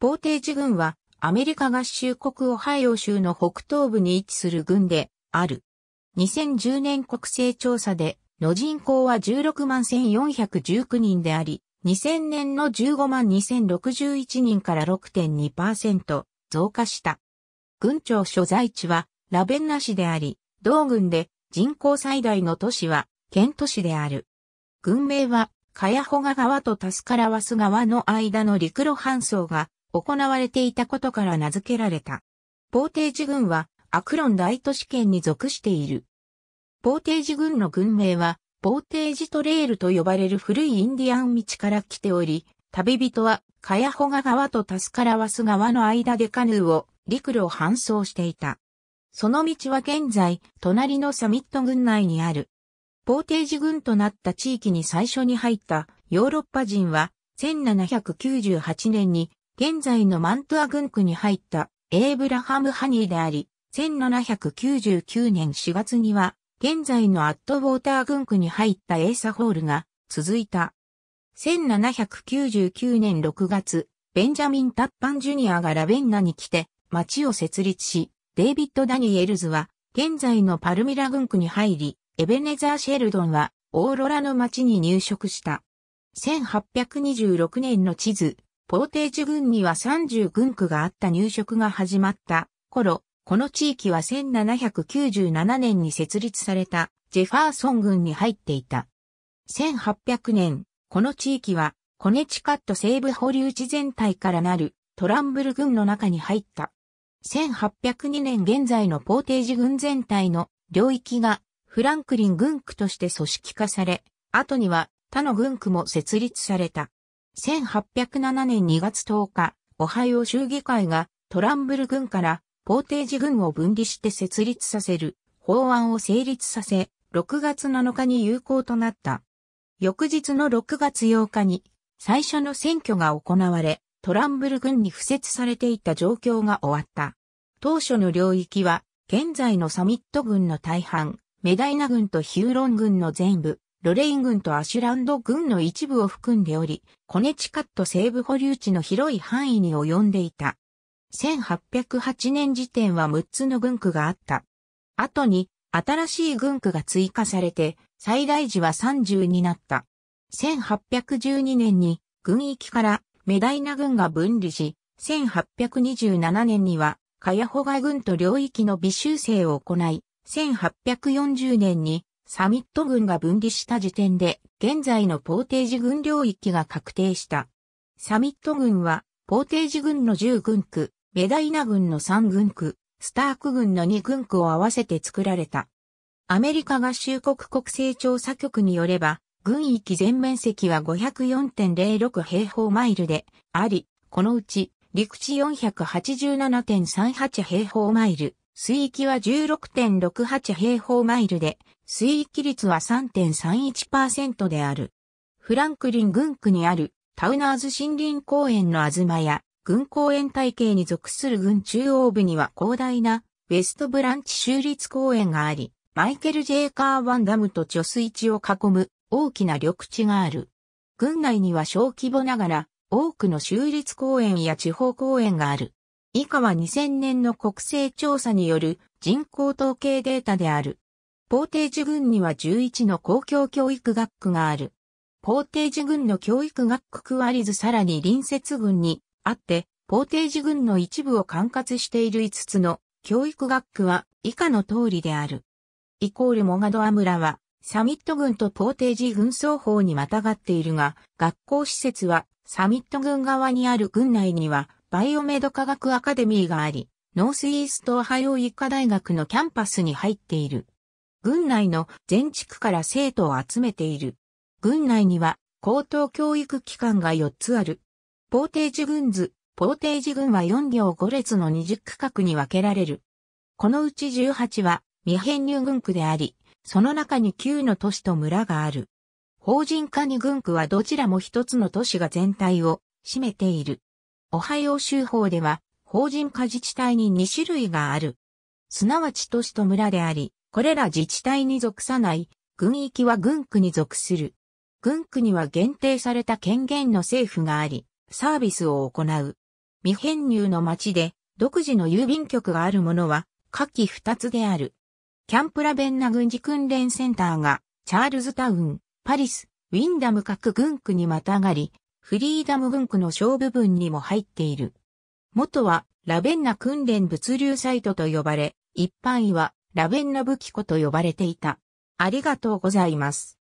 ポーテージ軍はアメリカ合衆国オハイオ州の北東部に位置する軍である。2010年国勢調査での人口は16万1419人であり、2000年の15万2061人から6.2%増加した。軍庁所在地はラベンナ市であり、同軍で人口最大の都市はケント市である。軍名はカヤホガ川とタスカラワス川の間の陸路搬送が行われていたことから名付けられた。ポーテージ軍はアクロン大都市圏に属している。ポーテージ軍の軍名は、ポーテージトレールと呼ばれる古いインディアン道から来ており、旅人は、カヤホガ川とタスカラワス川の間でカヌーを、陸路を搬送していた。その道は現在、隣のサミット軍内にある。ポーテージ軍となった地域に最初に入ったヨーロッパ人は、1798年に現在のマントア軍区に入ったエイブラハム・ハニーであり、1799年4月には、現在のアットウォーター軍区に入ったエイサホールが続いた。1799年6月、ベンジャミン・タッパン・ジュニアがラベンナに来て、町を設立し、デイビッド・ダニエルズは、現在のパルミラ軍区に入り、エベネザー・シェルドンは、オーロラの町に入植した。1826年の地図、ポーテージ郡には30軍区があった入植が始まった頃、この地域は1797年に設立されたジェファーソン郡に入っていた。1800年、この地域はコネチカット西部保留地全体からなるトランブル郡の中に入った。1802年現在のポーテージ郡全体の領域がフランクリン軍区として組織化され、後には他の軍区も設立された。1807年2月10日、オハイオ州議会がトランブル軍からポーテージ軍を分離して設立させる法案を成立させ、6月7日に有効となった。翌日の6月8日に最初の選挙が行われ、トランブル軍に付設されていた状況が終わった。当初の領域は現在のサミット軍の大半、メダイナ軍とヒューロン軍の全部、ロレイン軍とアシュランド軍の一部を含んでおり、コネチカット西部保留地の広い範囲に及んでいた。1808年時点は6つの軍区があった。後に、新しい軍区が追加されて、最大時は30になった。1812年に、軍域からメダイナ軍が分離し、1827年には、カヤホガ軍と領域の微修正を行い、1840年にサミット軍が分離した時点で、現在のポーテージ軍領域が確定した。サミット軍は、ポーテージ軍の10軍区、メダイナ軍の3軍区、スターク軍の2軍区を合わせて作られた。アメリカ合衆国国勢調査局によれば、軍域全面積は504.06平方マイルであり、このうち陸地487.38平方マイル、水域は16.68平方マイルで、水域率は3.31%である。フランクリン郡区にあるタウナーズ森林公園のあずまや、軍公園体系に属する軍中央部には広大なウェストブランチ州立公園があり、マイケル・ジェイカー・ワンダムと貯水池を囲む大きな緑地がある。軍内には小規模ながら多くの州立公園や地方公園がある。以下は2000年の国勢調査による人口統計データである。ポーテージ郡には11の公共教育学区がある。ポーテージ郡の教育学区区割り図さらに隣接郡にあって、ポーテージ郡の一部を管轄している5つの教育学区は以下の通りである。イコールモガドア村はサミット郡とポーテージ郡双方にまたがっているが、学校施設はサミット郡側にある郡内にはバイオメド科学アカデミーがあり、ノースイーストオハイオ医科大学のキャンパスに入っている。軍内の全地区から生徒を集めている。軍内には高等教育機関が4つある。ポーテージ軍図、ポーテージ軍は4両5列の20区画に分けられる。このうち18は未編入軍区であり、その中に9の都市と村がある。法人化に軍区はどちらも一つの都市が全体を占めている。オハイオ州法では、法人化自治体に2種類がある。すなわち都市と村であり、これら自治体に属さない、軍域は軍区に属する。軍区には限定された権限の政府があり、サービスを行う。未編入の町で、独自の郵便局があるものは、下記2つである。キャンプラベンナ軍事訓練センターが、チャールズタウン、パリス、ウィンダム各軍区にまたがり、フリーダム軍区の小部分にも入っている。元はラベンナ訓練物流サイトと呼ばれ、一般位はラベンナ武器庫と呼ばれていた。ありがとうございます。